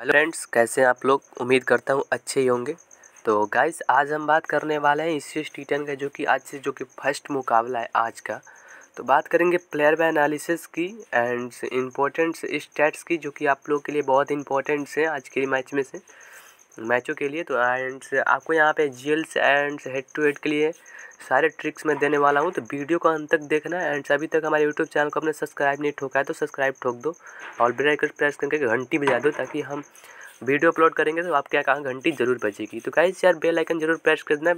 hello friends कैसे आप लोग उम्मीद करता हूँ अच्छे ही होंगे तो गाइस आज हम बात करने वाले हैं इस टी का जो कि आज से जो कि फर्स्ट मुकाबला है आज का तो बात करेंगे प्लेयर बाय एनालिसिस की एंड इम्पोर्टेंट स्टैट्स की जो कि आप लोग के लिए बहुत इंपॉर्टेंट्स हैं आज के मैच में से मैचों के लिए तो एंड आपको यहाँ पे जील्स एंड हेड टू हेड के लिए सारे ट्रिक्स मैं देने वाला हूँ तो वीडियो को अंत तक देखना एंड अभी तक हमारे यूट्यूब चैनल को अपने सब्सक्राइब नहीं ठोका है तो सब्सक्राइब ठोक दो और बेल प्रेस करके घंटी बजा दो ताकि हम वीडियो अपलोड करेंगे तो आपके यहाँ घंटी जरूर बजेगी तो गाइस यार बेल आइकन जरूर प्रेस कर देना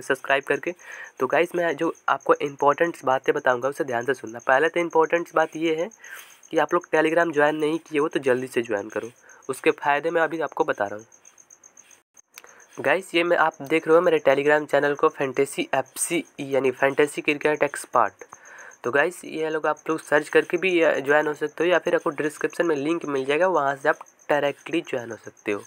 सब्सक्राइब करके तो गाइस मैं जो आपको इंपॉर्टेंट बातें बताऊँगा उसे ध्यान से सुनना पहले तो इंपॉर्टेंट बात ये है कि आप लोग टेलीग्राम ज्वाइन नहीं किए हो तो जल्दी से ज्वाइन करो उसके फ़ायदे मैं अभी आपको बता रहा हूँ गाइस ये मैं आप देख रहे हो मेरे टेलीग्राम चैनल को फैंटेसी एफ यानी फैंटेसी क्रिकेट एक्सपर्ट तो गाइस ये लोग आप लोग सर्च करके भी ज्वाइन हो सकते हो या फिर आपको डिस्क्रिप्शन में लिंक मिल जाएगा वहाँ से आप डायरेक्टली ज्वाइन हो सकते हो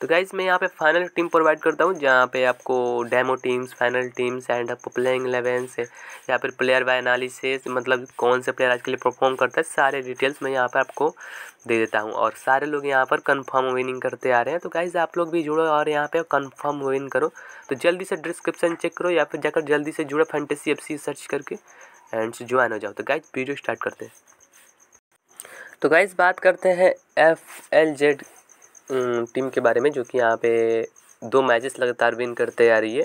तो गाइज मैं यहाँ पे फाइनल टीम प्रोवाइड करता हूँ जहाँ पे आपको demo teams final teams and आपको प्लेइंग से या फिर प्लेयर बाय एनालिसिस मतलब कौन से प्लेयर आज के लिए परफॉर्म करता है सारे डिटेल्स मैं यहाँ पर आपको दे देता हूँ और सारे लोग यहाँ पर कन्फर्म विनिंग करते आ रहे हैं तो गाइज आप लोग भी जुड़ो और यहाँ पर कन्फर्म विन करो तो जल्दी से डिस्क्रिप्शन चेक करो या फिर जाकर जल्दी से जुड़ो फैंटेसी एफ सर्च करके एंड ज्वाइन हो जाओ तो गाइज वीडियो स्टार्ट करते हैं तो गाइज बात करते हैं एफ एल जेड टीम के बारे में जो कि यहाँ पे दो मैचेस लगातार विन करते आ रही है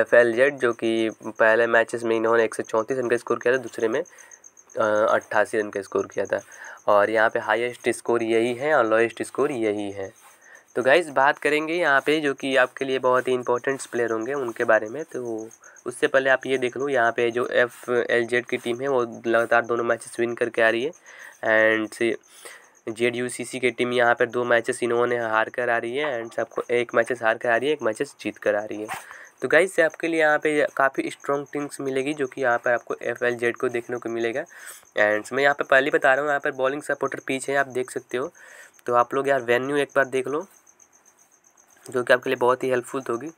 एफ एल जेड जो कि पहले मैचेस में इन्होंने एक सौ चौंतीस रन का स्कोर किया था दूसरे में अट्ठासी रन का स्कोर किया था और यहाँ पे हाईएस्ट स्कोर यही है और लोएस्ट स्कोर यही है तो गाइज बात करेंगे यहाँ पे जो कि आपके लिए बहुत ही इंपॉर्टेंट प्लेयर होंगे उनके बारे में तो उससे पहले आप ये देख लो यहाँ पे जो एफ एल जेड की टीम है वो लगातार दोनों मैचेस विन करके आ रही है and Z U C C की टीम यहाँ पर दो मैचेस इन्होंने हार कर आ रही है एंड सबको एक मैचेस हार कर आ रही है एक मैचेस जीत कर आ रही है तो गाइस आपके लिए यहाँ पे काफ़ी स्ट्रॉन्ग टीम्स मिलेगी जो कि यहाँ पर आपको एफ एल जेड को देखने को मिलेगा एंड मैं यहाँ पर पहले बता रहा हूँ यहाँ पर बॉलिंग सपोर्टर पीच है आप देख सकते हो तो आप लोग यार वेन्यू एक बार देख लो जो कि आपके लिए बहुत ही हेल्पफुल होगी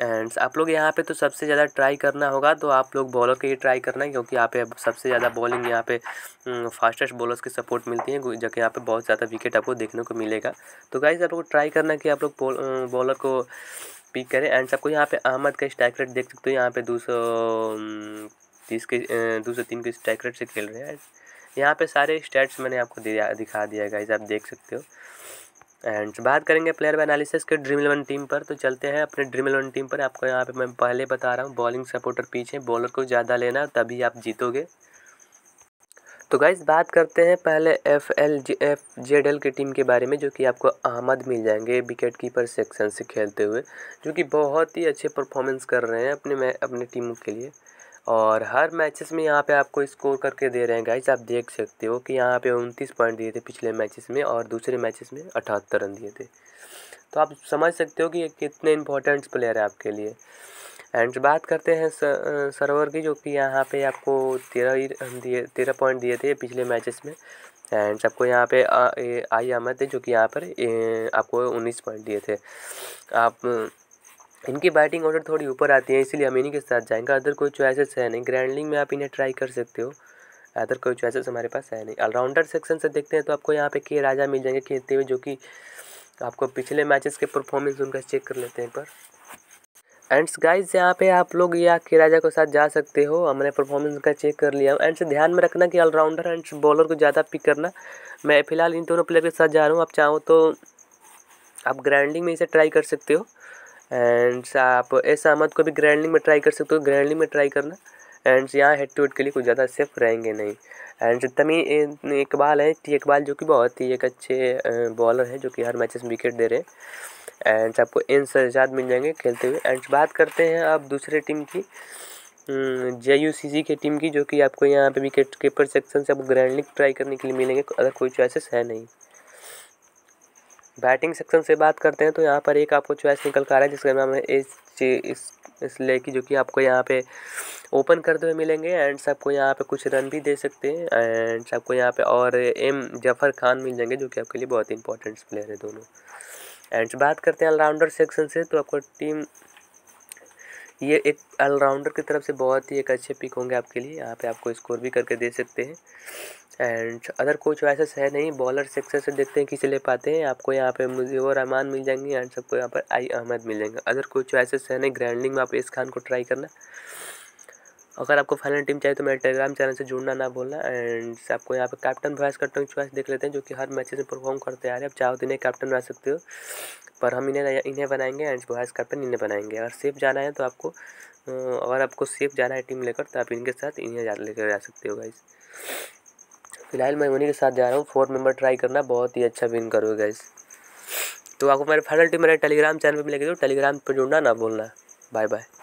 एंड आप लोग यहाँ पे तो सबसे ज़्यादा ट्राई करना होगा तो आप लोग बॉलर के लिए ट्राई करना है क्योंकि यहाँ पे सबसे ज़्यादा बॉलिंग यहाँ पे फास्टेस्ट हम्म, बॉलर्स की सपोर्ट मिलती है जबकि यहाँ पे बहुत ज़्यादा विकेट आपको देखने को मिलेगा तो गाइज आप लोग ट्राई करना कि आप लोग बॉलर को पिक करें एंड सबको यहाँ पे अहमद का स्ट्राइक रेट देख सकते हो यहाँ पे दो सौ हम्म, तीस के दो सौ तीन के स्ट्राइक रेट से खेल रहे हैं यहाँ पर सारे स्टैट्स मैंने आपको दिया दिखा दिया गाइज आप देख सकते हो एंड बात करेंगे प्लेयर एनालिसिस के ड्रीम इलेवन टीम पर तो चलते हैं अपने ड्रीम इलेवन टीम पर आपको यहाँ पे मैं पहले बता रहा हूँ बॉलिंग सपोर्टर पीछे बॉलर को ज़्यादा लेना तभी आप जीतोगे तो गाइज बात करते हैं पहले F L J F Z L की टीम के बारे में जो कि आपको अहमद मिल जाएंगे विकेट कीपर सेक्शन से खेलते हुए जो कि बहुत ही अच्छे परफॉर्मेंस कर रहे हैं अपने अपने टीमों के लिए और हर मैचेस में यहाँ पे आपको स्कोर करके दे रहे हैं गाइस आप देख सकते हो कि यहाँ पे उनतीस पॉइंट दिए थे पिछले मैचेस में और दूसरे मैचेस में अठहत्तर रन दिए थे तो आप समझ सकते हो कि ये कितने इंपॉर्टेंट प्लेयर है आपके लिए एंड बात करते हैं सर्वर की जो कि यहाँ पे आपको तेरह ही दिए तेरह पॉइंट दिए थे पिछले मैचेस में एंड आपको यहाँ पे आई अहमद है जो कि यहाँ पर आपको उन्नीस पॉइंट दिए थे आप इनकी बैटिंग ऑर्डर थोड़ी ऊपर आती है इसलिए हम इन्हीं के साथ जाएंगे अदर कोई चॉइसेस है नहीं ग्रैंडलिंग में आप इन्हें ट्राई कर सकते हो अदर कोई चॉइसेस हमारे पास है नहीं ऑलराउंडर सेक्शन से देखते हैं तो आपको यहाँ पे के राजा मिल जाएंगे खेलते हुए जो कि आपको पिछले मैचेस के परफॉर्मेंस उनका चेक कर लेते हैं एक बार एंड्स गाइज यहाँ पे आप लोग या के राजा के साथ जा सकते हो हमने परफॉर्मेंस का चेक कर लिया एंड्स ध्यान में रखना कि ऑलराउंडर एंड बॉलर को ज़्यादा पिक करना मैं फ़िलहाल इन दोनों प्लेयर के साथ जा रहा हूँ आप चाहो तो आप ग्राइंडिंग में इसे ट्राई कर सकते हो एंड आप ऐसा मत को भी ग्रैंडलिंग में ट्राई कर सकते हो ग्रैंडलिंग में ट्राई करना एंड यहाँ हेड टू हेड के लिए कुछ ज़्यादा सेफ रहेंगे नहीं एंड तमी इकबाल हैं टी इकबाल जो कि बहुत ही एक अच्छे बॉलर हैं जो कि हर मैचेस में विकेट दे रहे हैं एंड आपको इन सजाद मिल जाएंगे खेलते हुए एंड बात करते हैं आप दूसरे टीम की जे यू सी सी की टीम की जो कि आपको यहाँ पे विकेट कीपर सेक्शन से आपको ग्रैंडलिंग ट्राई करने के लिए मिलेंगे अगर कोई चॉइसेस है नहीं बैटिंग सेक्शन से बात करते हैं तो यहाँ पर एक आपको चॉइस निकल कर आ रहा है जिसका नाम है एस इस इसलिए कि जो कि आपको यहाँ पे ओपन करते हुए मिलेंगे एंड सबको यहाँ पे कुछ रन भी दे सकते हैं एंड सबको यहाँ पे और एम जफर खान मिल जाएंगे जो कि आपके लिए बहुत ही इंपॉर्टेंट प्लेयर है दोनों एंड बात करते हैं ऑलराउंडर सेक्शन से तो आपको टीम ये एक ऑलराउंडर की तरफ से बहुत ही एक अच्छे पिक होंगे आपके लिए यहाँ पे आपको स्कोर भी करके दे सकते हैं एंड अदर कोई चॉइसेस है नहीं बॉलर से देखते हैं किसे ले पाते हैं आपको यहाँ पे मुजीब रहमान मिल जाएंगे एंड सबको यहाँ पर आई अहमद मिल जाएंगे अदर कोई चॉइसेस है नहीं ग्रैंडिंग में आप इस खान को ट्राई करना अगर आपको फाइनल टीम चाहिए तो मेरे टेलीग्राम चैनल से जुड़ना ना भूलना एंड आपको यहाँ पे कैप्टन वाइस कैप्टन चॉइस देख लेते हैं जो कि हर मैचेस में परफॉर्म करते आ रहे हैं आप चाहो तो इन्हें कैप्टन बना सकते हो पर हम इन्हें इन्हें बनाएंगे एंड वाइस कैप्टन इन्हें बनाएंगे अगर सेफ जाना है तो आपको अगर आपको सेफ जाना है टीम लेकर तो आप इनके साथ इन्हें लेकर जा सकते हो गाइज़ फिलहाल मैं उन्हीं के साथ जा रहा हूँ फोर मेंबर ट्राई करना बहुत ही अच्छा विन करोगे गाइस तो आपको मेरे फाइनल टीम मेरे टेलीग्राम चैनल पर मिलेगी तो टेलीग्राम पर जुड़ना ना बोलना बाय बाय